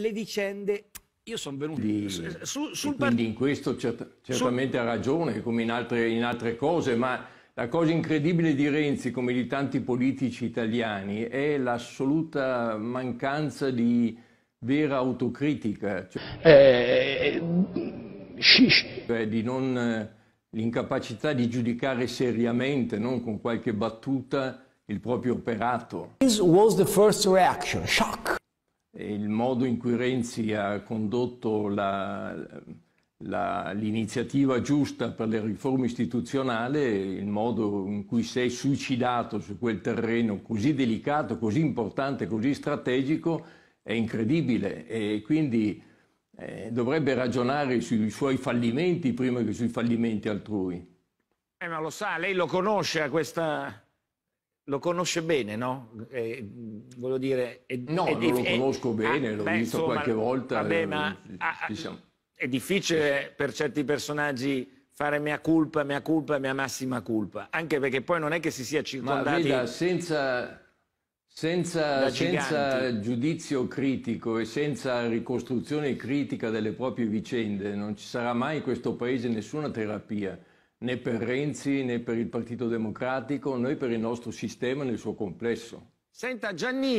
le vicende io sono venuto di, su, eh, sul partito. in questo cert certamente ha ragione, come in altre, in altre, cose, ma la cosa incredibile di Renzi, come di tanti politici italiani, è l'assoluta mancanza di vera autocritica. Cioè, eh, eh, eh cioè di non l'incapacità di giudicare seriamente, non con qualche battuta, il proprio operato. This was the first reaction, shock il modo in cui Renzi ha condotto la, la, l'iniziativa giusta per le riforme istituzionali, il modo in cui si è suicidato su quel terreno così delicato, così importante, così strategico, è incredibile e quindi eh, dovrebbe ragionare sui suoi fallimenti prima che sui fallimenti altrui. Eh, ma lo sa, lei lo conosce a questa lo conosce bene, no? Eh, voglio dire... È, no, è, non lo conosco è, eh, bene, ah, l'ho beh, visto insomma, qualche volta. Vabbè, eh, ma ah, diciamo. è difficile per certi personaggi fare mia colpa, mia colpa, mia massima colpa, anche perché poi non è che si sia circondati... Ma veda, senza, senza, senza giudizio critico e senza ricostruzione critica delle proprie vicende non ci sarà mai in questo paese nessuna terapia né per Renzi né per il Partito Democratico, né per il nostro sistema nel suo complesso. Senta Giannini.